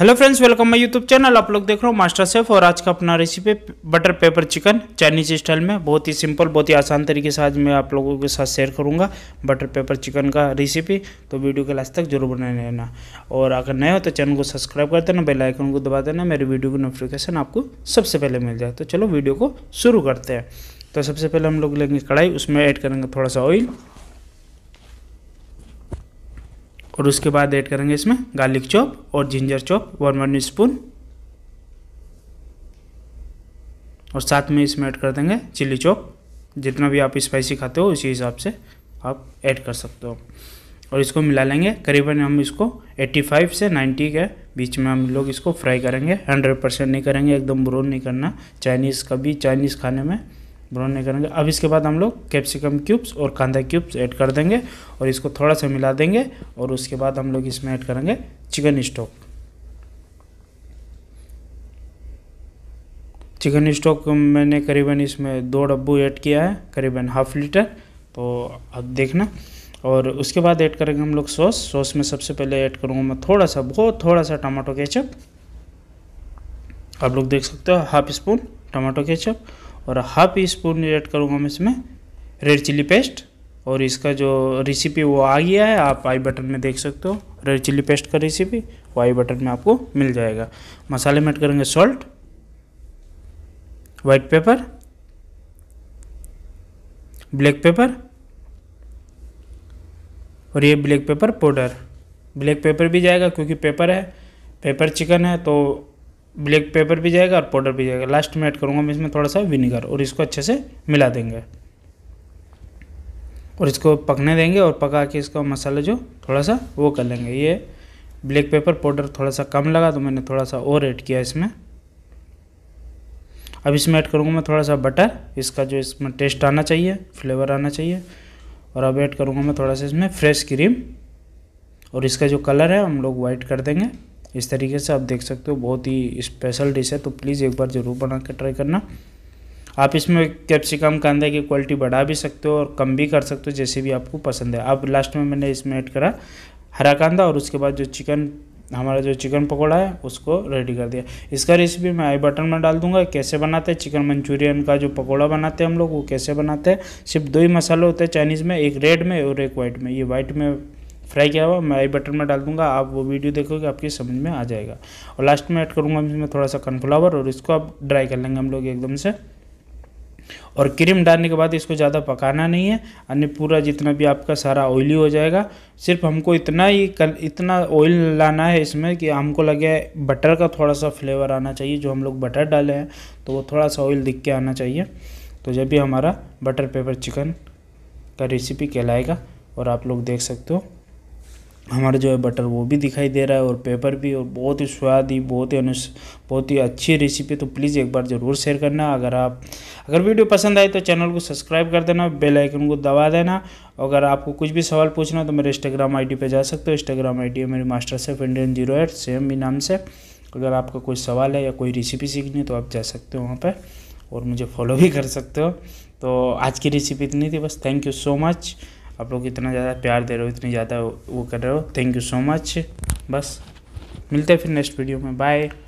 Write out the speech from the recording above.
hello friends welcome my YouTube channel आप लोग देख रहे हो मास्टर सेफ और आज का अपना recipe butter pepper chicken Chinese style में बहुत ही सिंपल बहुत ही आसान तरीके से आज मैं आप लोगों के साथ शेयर करूंगा बटर पेपर चिकन का रेसिपी तो वीडियो के लास्ट तक जरूर बने रहना और अगर नए हो तो चैनल को सब्सक्राइब कर देना बेलाइकन को दबा देना मेरी वीडियो की नोटिफिकेशन आपको सबसे पहले मिल जाए तो चलो वीडियो को शुरू करते हैं तो सबसे पहले हम लोग लेंगे कढ़ाई उसमें ऐड करेंगे थोड़ा सा ऑयल और उसके बाद ऐड करेंगे इसमें गार्लिक चॉप और ginger chop one one spoon और साथ में इसमें ऐड कर देंगे चिली चॉप जितना भी आप स्पाइसी खाते हो उसी हिसाब से आप ऐड कर सकते हो और इसको मिला लेंगे करीबन हम इसको 85 से 90 के बीच में हम लोग इसको फ्राई करेंगे 100 परसेंट नहीं करेंगे एकदम ब्रोन नहीं करना चाइनीज़ कभी चाइनीज़ खाने में ब्राउन नहीं करेंगे अब इसके बाद हम लोग कैप्सिकम क्यूब्स और कांदा क्यूब्स ऐड कर देंगे और इसको थोड़ा सा मिला देंगे और उसके बाद हम लोग इसमें ऐड करेंगे चिकन स्टॉक चिकन स्टॉक मैंने करीबन इसमें दो डब्बू ऐड किया है करीबन हाफ लीटर तो अब देखना और उसके बाद ऐड करेंगे हम लोग सॉस सॉस में सबसे पहले ऐड करूँगा मैं थोड़ा सा बहुत थोड़ा सा टमाटो केचप आप लोग देख सकते हो हाफ स्पून टमाटो केचप और हाफ स्पून ऐड करूँगा मैं इसमें रेड चिली पेस्ट और इसका जो रेसिपी वो आ गया है आप आई बटन में देख सकते हो रेड चिली पेस्ट का रेसिपी वो आई बटन में आपको मिल जाएगा मसाले में ऐड करेंगे salt white pepper black pepper और ये black pepper powder black pepper भी जाएगा क्योंकि पेपर है पेपर चिकन है तो ब्लैक पेपर भी जाएगा और पाउडर भी जाएगा लास्ट में ऐड करूँगा मैं इसमें थोड़ा सा विनीगर और इसको अच्छे से मिला देंगे और इसको पकने देंगे और पका के इसका मसाला जो थोड़ा सा वो कर लेंगे ये ब्लैक पेपर पाउडर थोड़ा सा कम लगा तो मैंने थोड़ा सा और ऐड किया इसमें अब इसमें ऐड करूँगा मैं थोड़ा सा बटर इसका जो इसमें टेस्ट आना चाहिए फ्लेवर आना चाहिए और अब ऐड करूँगा मैं थोड़ा सा इसमें फ्रेश क्रीम और इसका जो कलर है हम लोग वाइट कर देंगे इस तरीके से आप देख सकते हो बहुत ही स्पेशल डिश है तो प्लीज़ एक बार ज़रूर बना के ट्राई करना आप इसमें कैप्सिकम कांदे की क्वालिटी बढ़ा भी सकते हो और कम भी कर सकते हो जैसे भी आपको पसंद है अब लास्ट में मैंने इसमें ऐड करा हरा कांदा और उसके बाद जो चिकन हमारा जो चिकन पकौड़ा है उसको रेडी कर दिया इसका रेसिपी मैं आई बटन में डाल दूंगा कैसे बनाते हैं चिकन मंचूरियन का जो पकौड़ा बनाते हैं हम लोग वो कैसे बनाते हैं सिर्फ दो ही मसाले होते हैं चाइनीज़ में एक रेड में और एक वाइट में ये वाइट में फ्राई किया हुआ मैं आई बटन में डाल दूंगा आप वो वीडियो देखोगे आपकी समझ में आ जाएगा और लास्ट में ऐड करूँगा इसमें थोड़ा सा कर्नफ्लावर और इसको आप ड्राई कर लेंगे हम लोग एकदम से और क्रीम डालने के बाद इसको ज़्यादा पकाना नहीं है अन्य पूरा जितना भी आपका सारा ऑयली हो जाएगा सिर्फ हमको इतना ही कल इतना ऑयल लाना है इसमें कि हमको लगे बटर का थोड़ा सा फ्लेवर आना चाहिए जो हम लोग बटर डाले हैं तो वो थोड़ा सा ऑयल दिख के आना चाहिए तो जब भी हमारा बटर पेपर चिकन का रेसिपी कहलाएगा और आप लोग देख सकते हो हमारा जो है बटर वो भी दिखाई दे रहा है और पेपर भी और बहुत ही स्वाद ही बहुत ही बहुत ही अच्छी रेसिपी तो प्लीज़ एक बार ज़रूर शेयर करना अगर आप अगर वीडियो पसंद आए तो चैनल को सब्सक्राइब कर देना बेल आइकन को दबा देना अगर आपको कुछ भी सवाल पूछना तो मेरे इंस्टाग्राम आईडी पे जा सकते हो इंस्टाग्राम आईडी है मेरी master chef Indian zero eight same भी नाम से अगर आपका कोई सवाल है या कोई रेसिपी सीखनी है तो आप जा सकते हो वहाँ पर और मुझे फॉलो भी कर सकते हो तो आज की रेसिपी इतनी थी बस थैंक यू सो मच आप लोग इतना ज़्यादा प्यार दे रहे हो इतनी ज़्यादा वो कर रहे हो थैंक यू सो मच बस मिलते हैं फिर नेक्स्ट वीडियो में बाय